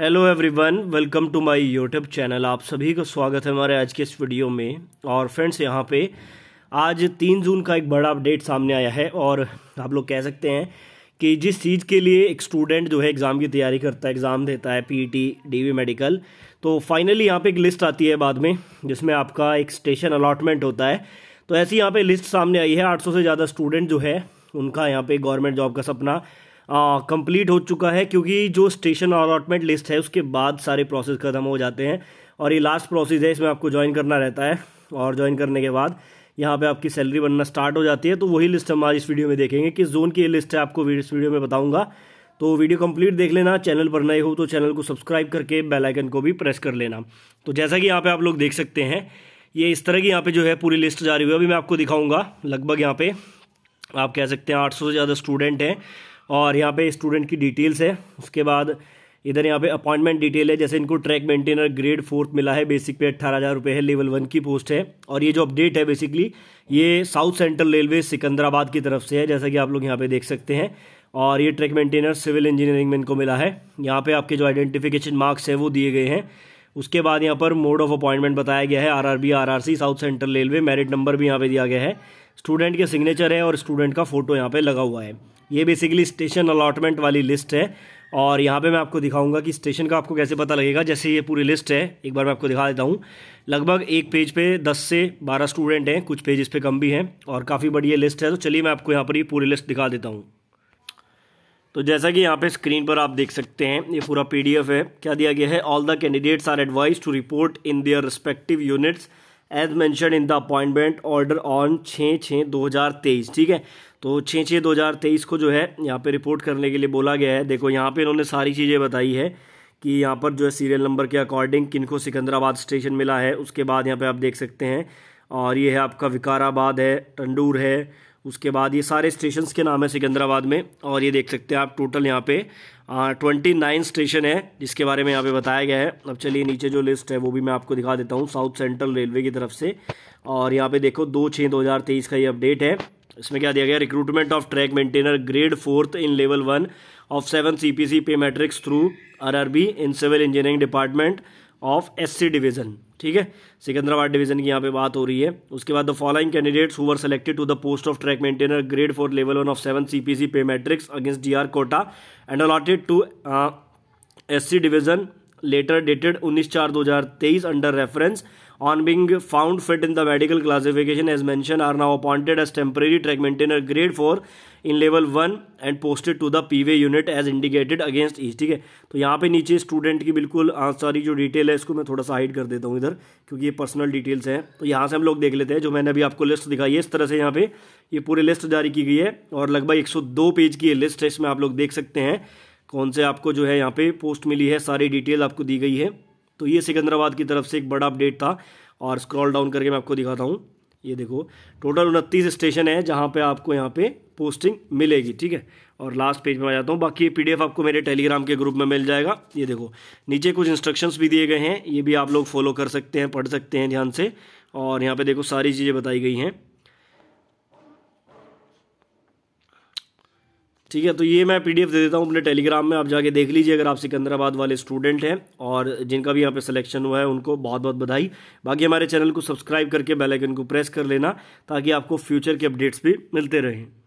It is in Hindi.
hello everyone welcome to my YouTube channel आप सभी का स्वागत है हमारे आज के इस वीडियो में और फ्रेंड्स यहाँ पे आज तीन जून का एक बड़ा अपडेट सामने आया है और आप लोग कह सकते हैं कि जिस चीज़ के लिए एक स्टूडेंट जो है एग्ज़ाम की तैयारी करता है एग्ज़ाम देता है पीटी डीवी मेडिकल तो फाइनली यहाँ पर एक लिस्ट आती है बाद में जिसमें आपका एक स्टेशन अलाटमेंट होता है तो ऐसी यहाँ पर लिस्ट सामने आई है आठ से ज़्यादा स्टूडेंट जो है उनका यहाँ पर गवर्नमेंट जॉब का सपना कंप्लीट हो चुका है क्योंकि जो स्टेशन अलॉटमेंट लिस्ट है उसके बाद सारे प्रोसेस ख़त्म हो जाते हैं और ये लास्ट प्रोसेस है इसमें आपको ज्वाइन करना रहता है और ज्वाइन करने के बाद यहाँ पे आपकी सैलरी बनना स्टार्ट हो जाती है तो वही लिस्ट हम आज इस वीडियो में देखेंगे किस जोन की ये लिस्ट है आपको इस वीडियो में बताऊँगा तो वीडियो कंप्लीट देख लेना चैनल पर नए हो तो चैनल को सब्सक्राइब करके बेल आइकन को भी प्रेस कर लेना तो जैसा कि यहाँ पे आप लोग देख सकते हैं ये इस तरह की यहाँ पे जो है पूरी लिस्ट जारी हुई है अभी मैं आपको दिखाऊंगा लगभग यहाँ पे आप कह सकते हैं 800 से ज़्यादा स्टूडेंट हैं और यहाँ पे स्टूडेंट की डिटेल्स है उसके बाद इधर यहाँ पे अपॉइंटमेंट डिटेल है जैसे इनको ट्रैक मेंटेनर ग्रेड फोर्थ मिला है बेसिक पे अट्ठारह हज़ार रुपये है लेवल वन की पोस्ट है और ये जो अपडेट है बेसिकली ये साउथ सेंट्रल रेलवे सिकंदराबाद की तरफ से है जैसा कि आप लोग यहाँ पे देख सकते हैं और ये ट्रैक मेंटेनर सिविल इंजीनियरिंग में इनको मिला है यहाँ पर आपके जो आइडेंटिफिकेशन मार्क्स है वो दिए गए हैं उसके बाद यहाँ पर मोड ऑफ अपॉइंटमेंट बताया गया है R R South Central Railway merit number भी यहाँ पर दिया गया है स्टूडेंट के सिग्नेचर है और स्टूडेंट का फोटो यहाँ पे लगा हुआ है ये बेसिकली स्टेशन अलाटमेंट वाली लिस्ट है और यहाँ पे मैं आपको दिखाऊंगा कि स्टेशन का आपको कैसे पता लगेगा जैसे ये पूरी लिस्ट है एक बार मैं आपको दिखा देता हूँ लगभग एक पेज पे 10 से 12 स्टूडेंट हैं कुछ पेज इस पर कम भी हैं और काफ़ी बड़ी ये लिस्ट है तो चलिए मैं आपको यहाँ पर ये पूरी लिस्ट दिखा देता हूँ तो जैसा कि यहाँ पे स्क्रीन पर आप देख सकते हैं ये पूरा पी है क्या दिया गया है all the candidates are advised to report in their respective units as mentioned in the appointment order on छः छः दो हज़ार तेईस ठीक है तो छः छः दो हज़ार तेईस को जो है यहाँ पे रिपोर्ट करने के लिए बोला गया है देखो यहाँ पे इन्होंने सारी चीज़ें बताई है कि यहाँ पर जो है सीरियल नंबर के अकॉर्डिंग किनको सिकंदराबाद स्टेशन मिला है उसके बाद यहाँ पर आप देख सकते हैं और ये है आपका विकाराबाद है टंडूर है उसके बाद ये सारे स्टेशन के नाम है सिकंदराबाद में और ये देख सकते हैं आप टोटल यहाँ पे ट्वेंटी नाइन स्टेशन है जिसके बारे में यहाँ पे बताया गया है अब चलिए नीचे जो लिस्ट है वो भी मैं आपको दिखा देता हूँ साउथ सेंट्रल रेलवे की तरफ से और यहाँ पे देखो दो छः दो हज़ार तेईस का ये अपडेट है इसमें क्या दिया गया recruitment of track maintainer grade fourth in level one of seven C P C pay matrix through R in civil engineering department of SC division ठीक है सिकंदराबाद डिवीजन की यहाँ पे बात हो रही है उसके बाद the following candidates who are selected to the post of track maintainer grade four level one of seven CPC pay matrix against D R quota and allotted to S C division letter dated 19 चार 2023 under reference being found fit in the medical classification as as are now appointed appointed as track maintainer grade four in level one and posted to the P P way unit as indicated against each ठीक है तो यहाँ पे नीचे स्टूडेंट की बिल्कुल हाँ, सारी जो डिटेल है इसको मैं थोड़ा सा हाइड कर देता हूँ इधर क्योंकि ये पर्सनल डिटेल्स हैं तो यहाँ से हम लोग देख लेते हैं जो मैंने अभी आपको लिस्ट दिखाई है इस तरह से यहाँ पे ये पूरी लिस्ट जारी की गई है और लगभग दो पेज की ये लिस्ट है इसमें आप लोग देख सकते हैं कौन से आपको जो है यहाँ पे पोस्ट मिली है सारी डिटेल आपको दी गई है तो ये सिकंदराबाद की तरफ से एक बड़ा अपडेट था और स्क्रॉल डाउन करके मैं आपको दिखाता हूँ ये देखो टोटल उनतीस स्टेशन है जहाँ पे आपको यहाँ पे पोस्टिंग मिलेगी ठीक है और लास्ट पेज में आ जाता हूँ बाकी पी पीडीएफ आपको मेरे टेलीग्राम के ग्रुप में मिल जाएगा ये देखो नीचे कुछ इंस्ट्रक्शंस भी दिए गए हैं ये भी आप लोग फॉलो कर सकते हैं पढ़ सकते हैं ध्यान से और यहाँ पे देखो सारी चीज़ें बताई गई हैं ठीक है तो ये मैं पीडीएफ दे देता हूँ अपने टेलीग्राम में आप जाके देख लीजिए अगर आप सिकंदराबाद वाले स्टूडेंट हैं और जिनका भी यहाँ पे सिलेक्शन हुआ है उनको बहुत बहुत बधाई बाकी हमारे चैनल को सब्सक्राइब करके बेल आइकन को प्रेस कर लेना ताकि आपको फ्यूचर के अपडेट्स भी मिलते रहें